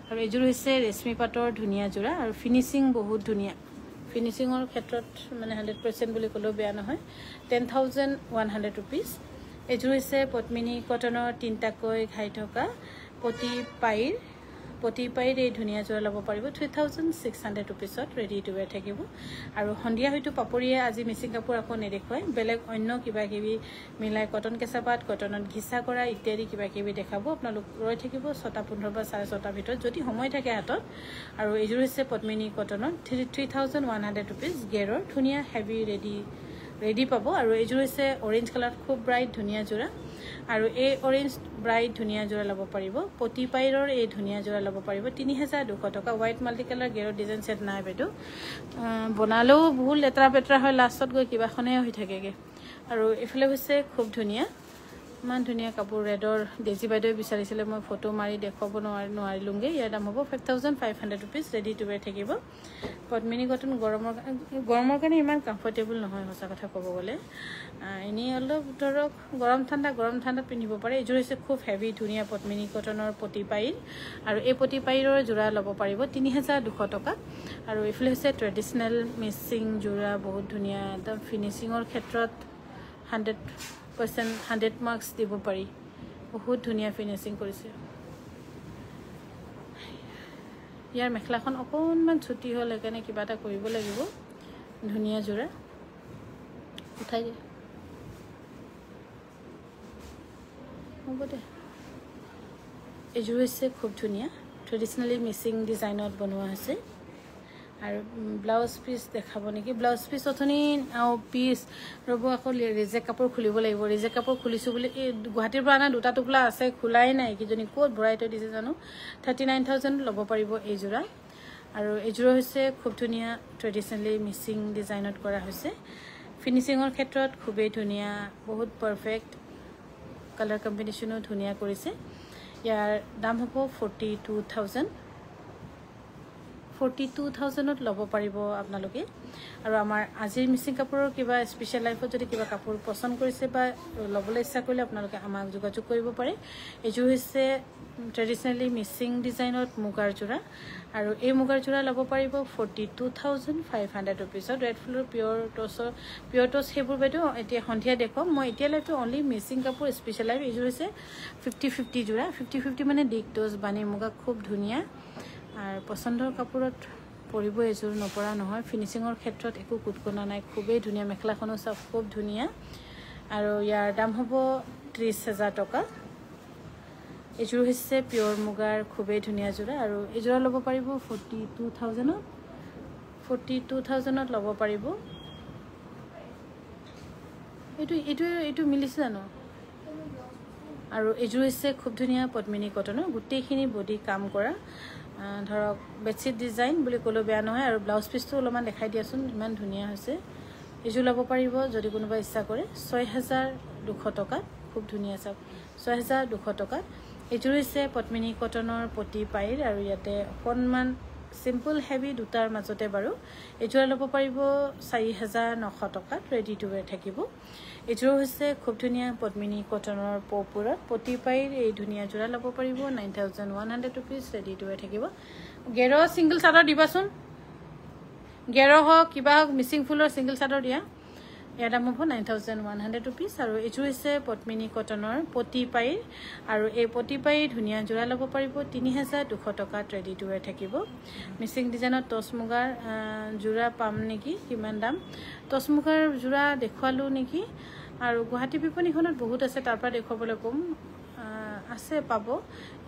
আৰু এইযোৰ হৈছে ৰেচমি পাতৰ ধুনীয়া যোৰা আৰু ফিনিচিং বহুত ধুনীয়া ফিনিচিঙৰ ক্ষেত্ৰত মানে হাণ্ড্ৰেড পাৰ্চেণ্ট বুলি ক'লেও বেয়া নহয় ten thousand one hundred rupees এইযোৰ হৈছে পদ্মিনী কটনৰ তিনিটাকৈ ঘাই থকা পতি পাইৰ পতি পাইৰ এই ধুনীয়া যোৰা ল'ব পাৰিব থ্ৰী থাউজেণ্ড ছিক্স হাণ্ড্ৰেড ৰুপিছত ৰেডি টু ৱেৰ থাকিব আৰু সন্ধিয়া হয়তো পাপৰিয়ে আজি মিচিং কাপোৰ আকৌ নেদেখুৱাই বেলেগ অন্য কিবা কিবি মিলাই কটন কেঁচাপাত কটনত ঘিচা কৰা ইত্যাদি কিবা কিবি দেখাব আপোনালোক ৰৈ থাকিব ছটা পোন্ধৰ বা চাৰে ছটাৰ ভিতৰত যদি সময় থাকে হাতত আৰু এইযোৰ হৈছে পদ্মিনী কটনত three three thousand one hundred rupees গেৰৰ ধুনীয়া হেভি ৰেডি ৰেডি পাব আৰু এইযোৰ হৈছে অৰেঞ্জ কালাৰত খুব ব্ৰাইট ধুনীয়া যোৰা আৰু এই অৰেঞ্জ ব্ৰাইট ধুনীয়া যোৰা ল'ব পাৰিব পটি পাইৰৰ এই ধুনীয়া যোৰা ল'ব পাৰিব তিনি হাজাৰ দুশ টকা হোৱাইট মাল্টি কালাৰ গেৰৰ ডিজাইন চেট নাই বাইদেউ বনালেও বহুত লেতেৰা পেতেৰা হয় লাষ্টত গৈ কিবাখনেই হৈ থাকেগৈ আৰু এইফালে হৈছে খুব ধুনীয়া ইমান ধুনীয়া কাপোৰ ৰেডৰ ডেজি বাইদেৱে বিচাৰিছিলে মই ফটো মাৰি দেখুৱাব নোৱাৰি নোৱাৰিলোঁগৈ ইয়াৰ দাম হ'ব five thousand five hundred rupees ready to wear থাকিব পদ্মিনী কটন গৰমৰ গৰমৰ কাৰণে ইমান কমফৰ্টেবল নহয় সঁচা কথা ক'ব গ'লে এনেই অলপ ধৰক গৰম ঠাণ্ডা গৰম ঠাণ্ডাত পিন্ধিব পাৰে এইযোৰ হৈছে খুব হেভি ধুনীয়া পদ্মিনী কটনৰ পতিপাইৰ আৰু এই পতিপাইৰৰ যোৰা ল'ব পাৰিব তিনি হাজাৰ দুশ টকা আৰু এইফালে হৈছে ট্ৰেডিশ্যনেল মিচিং যোৰা বহুত ধুনীয়া একদম ফিনিচিঙৰ ক্ষেত্ৰত হাণ্ড্ৰেড পাৰ্চেণ্ট হাণ্ড্ৰেড মাৰ্কছ দিব পাৰি বহুত ধুনীয়া ফিনিচিং কৰিছে ইয়াৰ মেখেলাখন অকণমান চুটি হ'ল সেইকাৰণে কিবা এটা কৰিব লাগিব ধুনীয়া যোৰা উঠাই দিয়া হ'ব দে এইযোৰ হৈছে খুব ধুনীয়া ট্ৰেডিশ্যনেলি মিচিং ডিজাইনত বনোৱা হৈছে আৰু ব্লাউজ পিচ দেখাব নেকি ব্লাউজ পিচ অথনি পিচ ৰ'ব আকৌ ৰিজেক্ট কাপোৰ খুলিব লাগিব ৰিজেক্ট কাপোৰ খুলিছোঁ বুলি এই গুৱাহাটীৰ পৰা অনা দুটা টোপোলা আছে খোলাই নাই কিজনী ক'ত ভৰাই থৈ দিছে জানো থাৰ্টি নাইন থাউজেণ্ড ল'ব পাৰিব এইযোৰা আৰু এইযোৰ হৈছে খুব ধুনীয়া ট্ৰেডিশ্যনেলি মিচিং ডিজাইনত কৰা হৈছে ফিনিচিঙৰ ক্ষেত্ৰত খুবেই ধুনীয়া বহুত পাৰফেক্ট কালাৰ কম্বিনেশ্যনো ধুনীয়া কৰিছে ইয়াৰ দাম হ'ব forty two thousand forty two থাউজেণ্ডত ল'ব পাৰিব আপোনালোকে আৰু আমাৰ আজিৰ মিচিং কাপোৰৰ কিবা স্পেচিয়েল লাইফত যদি কিবা কাপোৰ পচন্দ কৰিছে বা ল'বলৈ ইচ্ছা কৰিলে আপোনালোকে আমাক যোগাযোগ কৰিব পাৰে এইযোৰ হৈছে ট্ৰেডিশ্যনেলি মিচিং ডিজাইনত মুগাৰ যোৰা আৰু এই মুগাৰ যোৰা ল'ব পাৰিব forty two thousand five hundred ৰুপিজত ৰেড ফ্ল'ৰ পিয়ৰ টচৰ পিয়ৰ টচ সেইবোৰ বাইদেউ এতিয়া সন্ধিয়া দেখুৱাম মই এতিয়ালৈকে অনলি মিচিং কাপোৰ স্পেচিয়েল লাইফ এইযোৰ হৈছে ফিফটি ফিফটি যোৰা ফিফটি ফিফটি মানে ডিগ টচ বানি মুগা খুব ধুনীয়া আর পছন্দর কাপড়ত পরিব এজোর নপরা নহয় ফিনিশিংয়ের ক্ষেত্রে একু কুটকোনা নাই খুবই ধুনিয়া মেখলাখনও সব খুব ধুনিয়া আর ইয়ার দাম হব ত্রিশ হাজার টাকা এজোর হচ্ছে পিওর মুগার খুবই ধুনিয়া জোড়া আর এজোড়া লব পারিব forty two thousand forty two thousand লব পারিব এই এই মিলিছে জানো আৰু এইযোৰ হৈছে খুব ধুনীয়া পদ্মিনী কটনৰ গোটেইখিনি বডি কাম কৰা ধৰক বেডশ্বীট ডিজাইন বুলি ক'লেও বেয়া নহয় আৰু ব্লাউজ পিচটো অলপমান দেখাই দিয়াচোন ইমান ধুনীয়া হৈছে এইযোৰ ল'ব পাৰিব যদি কোনোবা ইচ্ছা কৰে ছয় হেজাৰ দুশ টকাত খুব ধুনীয়া চাওক ছয় হেজাৰ দুশ টকাত এইযোৰ হৈছে পদ্মিনী কটনৰ পতি পাইৰ আৰু ইয়াতে অকণমান চিম্পুল হেভি দুটাৰ মাজতে বাৰু এইযোৰ ল'ব পাৰিব চাৰি হেজাৰ নশ টকাত ৰেডি টু ৱেৰ থাকিব এইযোৰ হৈছে খুব ধুনীয়া পদ্মিনী কটনৰ পপুৰত পতি পাৰি এই ধুনীয়া যোৰা ল'ব পাৰিব nine thousand one hundred rupees ready to থাকিব গেৰ ছিংগল চাদৰ দিবাচোন গেৰ হওক কিবা হওক মিচিং ফুলৰ ছিংগল চাদৰ দিয়া ইয়াৰ দাম হ'ব nine thousand one hundred rupees আৰু এইযোৰ হৈছে পদ্মিনী কটনৰ পতি পাৰি আৰু এই প্ৰতি পাৰি ধুনীয়া যোৰা ল'ব পাৰিব তিনি হাজাৰ দুশ টকাত ৰেডি টু থাকিব মিচিং ডিজাইনত টচ মুগাৰ যোৰা পাম নেকি কিমান দাম টচ মুগাৰ যোৰা দেখুৱালোঁ নেকি আৰু গুৱাহাটী বিপণীখনত বহুত আছে তাৰপৰা দেখুৱাবলৈ ক'ম আছে পাব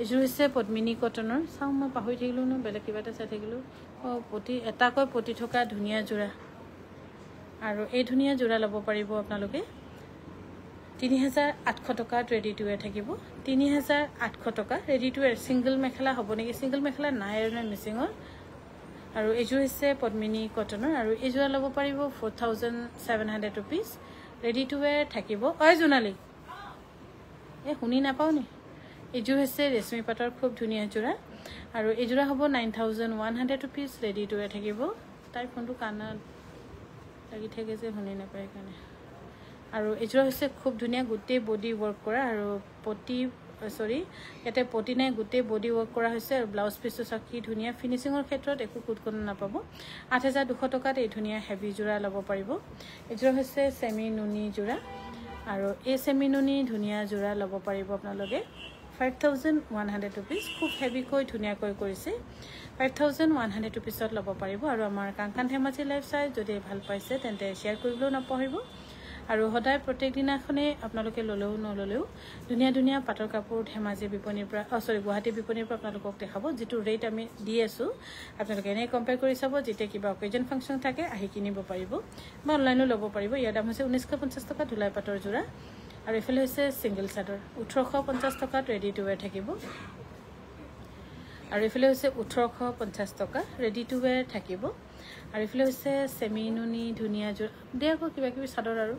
এইযোৰ হৈছে পদ্মিনী কটনৰ চাওঁ মই পাহৰি থাকিলোঁ ন বেলেগ কিবা এটা চাই থাকিলোঁ অঁ পতি এটাকৈ পতি থকা ধুনীয়া যোৰা আৰু এই ধুনীয়া যোৰা ল'ব পাৰিব আপোনালোকে তিনি হেজাৰ আঠশ টকা ৰেডি টু ৱেৰ থাকিব তিনি হেজাৰ আঠশ টকা ready to wear single mekhela হ'ব নেকি ছিংগল মেখেলা নাই আৰু নাই মিচিঙৰ আৰু এইযোৰ হৈছে পদ্মিনী কটনৰ আৰু এইযোৰা ল'ব পাৰিব four thousand seven hundred rupees ready to wear থাকিব হয় জোনালী এই শুনি নাপাওঁ নি এইযোৰ হৈছে ৰেচমি পাতৰ খুব ধুনীয়া যোৰা আৰু এইযোৰা হ'ব nine thousand one hundred rupees ready to wear থাকিব তাইৰ ফোনটো কাণত লাগি থাকে যে শুনি নাপায় কাৰণে আৰু এইযোৰা হৈছে খুব ধুনীয়া গোটেই বডি ৱৰ্ক কৰা আৰু প্ৰতি চৰি ইয়াতে প্ৰতিনাই গোটেই বডি ৱৰ্ক কৰা হৈছে আৰু ব্লাউজ পিচটো চাওক কি ধুনীয়া ফিনিচিঙৰ ক্ষেত্ৰত একো কুটকণ নাপাব আঠ হেজাৰ দুশ টকাত এই ধুনীয়া হেভি যোৰা ল'ব পাৰিব এইযোৰ হৈছে চেমি নুনি যোৰা আৰু এই চেমি নুনি ধুনীয়া যোৰা ল'ব পাৰিব আপোনালোকে five thousand one hundred rupees খুব হেভিকৈ ধুনীয়াকৈ কৰিছে ফাইভ থাউজেণ্ড ওৱান হাণ্ড্ৰেড ৰুপিজত ল'ব পাৰিব আৰু আমাৰ কাংকান ধেমাজি লাইফ চাই যদি ভাল পাইছে তেন্তে শ্বেয়াৰ কৰিবলৈও নপাহৰিব আৰু সদায় প্ৰত্যেক দিনাখনেই আপোনালোকে ল'লেও নল'লেও ধুনীয়া ধুনীয়া পাটৰ কাপোৰ ধেমাজি বিপণীৰ পৰা অঁ চৰি গুৱাহাটী বিপণীৰ পৰা আপোনালোকক দেখাব যিটো ৰেট আমি দি আছোঁ আপোনালোকে এনেই কম্পেয়াৰ কৰি চাব যেতিয়া কিবা অকেজন ফাংচন থাকে আহি কিনিব পাৰিব বা অনলাইনো ল'ব পাৰিব ইয়াৰ দাম হৈছে ঊনৈছশ পঞ্চাছ টকা ধূলাই পাটৰ যোৰা আৰু এইফালে হৈছে ছিংগল চাদৰ ওঠৰশ পঞ্চাছ টকাত ৰেডি টু ৱেৰ থাকিব আৰু এইফালে হৈছে ওঠৰশ পঞ্চাছ টকা ৰেডি টু ৱেৰ থাকিব আৰু এইফালে হৈছে চেমিনুনি ধুনীয়া যোৰা দিয়ে আকৌ কিবা কিবি চাদৰ আৰু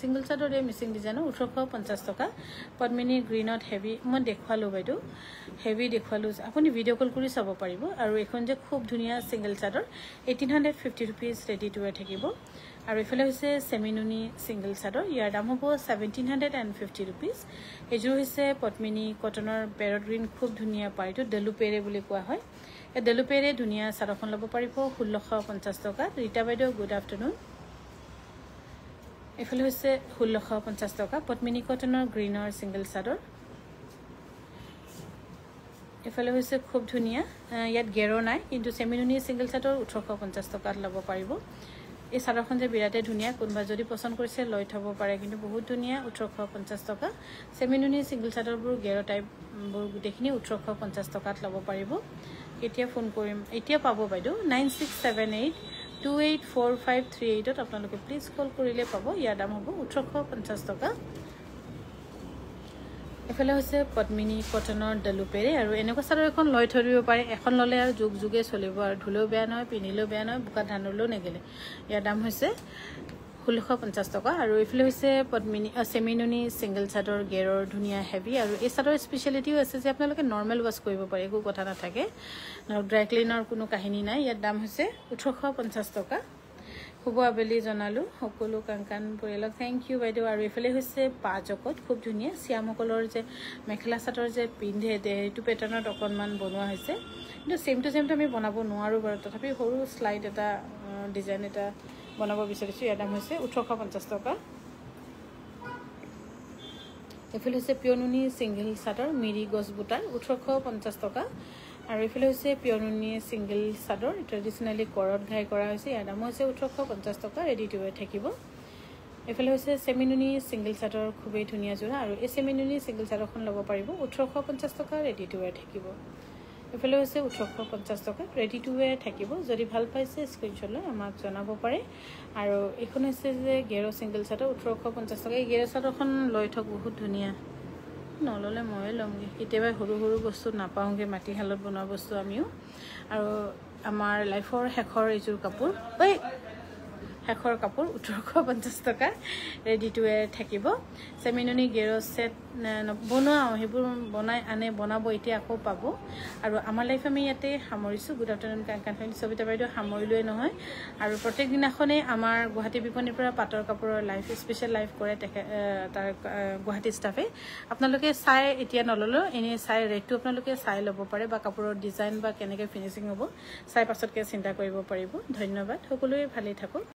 চিংগল চাদৰ এই মিচিং ডিজাইনো ওঠৰশ পঞ্চাছ টকা পদ্মিনী গ্ৰীণত হেভি মই দেখুৱালোঁ বাইদেউ হেভি দেখুৱালোঁ আপুনি ভিডিঅ' কল কৰি চাব পাৰিব আৰু এইখন যে খুব ধুনীয়া চিংগল চাদৰ eighteen hundred fifty rupees ready to wear থাকিব আৰু এইফালে হৈছে চেমিনুনি চিংগল চাদৰ ইয়াৰ দাম হ'ব seventeen hundred and fifty rupees এইযোৰ হৈছে পদ্মিনী কটনৰ পেৰড গ্ৰীণ খুব ধুনীয়া পাৰিটো ডেলুপেৰে বুলি কোৱা হয় এই ডেলুপেৰে ধুনীয়া চাদৰখন ল'ব পাৰিব ষোল্লশ পঞ্চাছ টকাত ৰীতা বাইদেউ গুড আফটাৰনুন এইফালে হৈছে ষোল্লশ পঞ্চাছ টকা পদ্মিনী কটনৰ গ্ৰীণৰ চিংগল চাদৰ এইফালে হৈছে খুব ধুনীয়া ইয়াত গেৰ নাই কিন্তু চেমিনুনি ছিংগল চাদৰ ওঠৰশ পঞ্চাছ টকাত ল'ব পাৰিব এই চাদৰখন যে বিৰাটে ধুনীয়া কোনোবা যদি পচন্দ কৰিছে লৈ থ'ব পাৰে কিন্তু বহুত ধুনীয়া ওঠৰশ পঞ্চাছ টকা চেমিনুনি চিংগল চাদৰবোৰ গেৰ টাইপবোৰ গোটেইখিনি ওঠৰশ পঞ্চাছ টকাত ল'ব পাৰিব কেতিয়া ফোন কৰিম এতিয়া পাব বাইদেউ nine six seven eight two eight four five three এইটত আপোনালোকে প্লিজ কল কৰিলে পাব ইয়াৰ দাম হ'ব ওঠৰশ পঞ্চাছ টকা এইফালে হৈছে পদ্মিনী কটনৰ দলুপেৰে আৰু এনেকুৱা চাদৰ এখন লৈ থৈ দিব পাৰে এখন ল'লে আৰু যুগ যুগে চলিব আৰু ধুলেও বেয়া নহয় পিন্ধিলেও বেয়া নহয় বোকা ধানলৈও নেগেলে ইয়াৰ দাম হৈছে ষোল্লশ পঞ্চাছ টকা আৰু এইফালে হৈছে পদ্মিনী চেমিনুনি ছিংগল চাদৰ গেৰৰ ধুনীয়া হেভি আৰু এই চাদৰ স্পেচিয়েলিটিও আছে যে আপোনালোকে নৰ্মেল ৱাছ কৰিব পাৰে একো কথা নাথাকে ধৰক ড্ৰাই ক্লিনৰ কোনো কাহিনী নাই ইয়াৰ দাম হৈছে ওঠৰশ পঞ্চাছ টকা শুভ আবেলি জনালোঁ সকলো কাণ পৰিয়ালক থেংক ইউ বাইদেউ আৰু এইফালে হৈছে পাজকত খুব ধুনীয়া চিয়ামসকলৰ যে মেখেলা চাদৰ যে পিন্ধে সেইটো পেটাৰ্ণত অকণমান বনোৱা হৈছে কিন্তু চেম টু চেম টু আমি বনাব নোৱাৰোঁ বাৰু তথাপি সৰু শ্লাইড এটা ডিজাইন এটা বনাব বিচাৰিছোঁ ইয়াৰ দাম হৈছে ওঠৰশ পঞ্চাছ টকা এইফালে হৈছে পিয়নুনি চিংগল চাদৰ মিৰি গছ বুটাৰ ওঠৰশ পঞ্চাছ টকা আৰু এইফালে হৈছে পিয়নুনি চিংগল চাদৰ ট্ৰেডিশ্যনেলি কৰত ঘাই কৰা হৈছে ইয়াৰ দামো হৈছে ওঠৰশ পঞ্চাছ টকা ৰেডি টু ৱেৰ থাকিব এইফালে হৈছে চেমিনুনি চিংগল চাদৰ খুবেই ধুনীয়া যোৰা আৰু এই চেমিনুনি চিংগল চাদৰখন ল'ব পাৰিব ওঠৰশ পঞ্চাছ টকা ৰেডি টু থাকিব এইফালে হৈছে ওঠৰশ পঞ্চাছ টকা ৰেডি টু ৱেৰ থাকিব যদি ভাল পাইছে স্ক্ৰীণশ্বট লৈ আমাক জনাব পাৰে আৰু এইখন হৈছে যে গেৰ' চিংগল চাদৰ ওঠৰশ পঞ্চাছ টকা এই গেৰ' চাদৰখন লৈ থওক বহুত ধুনীয়া নল'লে ময়ে ল'মগৈ কেতিয়াবা সৰু সৰু বস্তু নাপাওঁগৈ মাটিশালত বনোৱা বস্তু আমিও আৰু আমাৰ লাইফৰ শেষৰ এইযোৰ কাপোৰ শেষৰ কাপোৰ ওঠৰশ পঞ্চাছ টকা ৰেডি টু ৱেৰ থাকিব চেমিনুনি গেৰ' চেট বনোৱা সেইবোৰ বনাই আনে বনাব এতিয়া আকৌ পাব আৰু আমাৰ লাইফ আমি ইয়াতে সামৰিছোঁ good afternoon Kangkan family Sabita বাইদেউ সামৰিলোৱে নহয় আৰু প্ৰত্যেক দিনাখনেই আমাৰ গুৱাহাটী বিপণীৰ পৰা পাটৰ কাপোৰৰ লাইফ স্পেচিয়েল লাইফ কৰে তেখে তাৰ গুৱাহাটী ষ্টাফে আপোনালোকে চাই এতিয়া নললেও এনেই চাই ৰেটটো আপোনালোকে চাই ল'ব পাৰে বা কাপোৰৰ ডিজাইন বা কেনেকৈ ফিনিচিং হ'ব চাই পাছতকৈ চিন্তা কৰিব পাৰিব ধন্যবাদ সকলোৱে ভালেই থাকক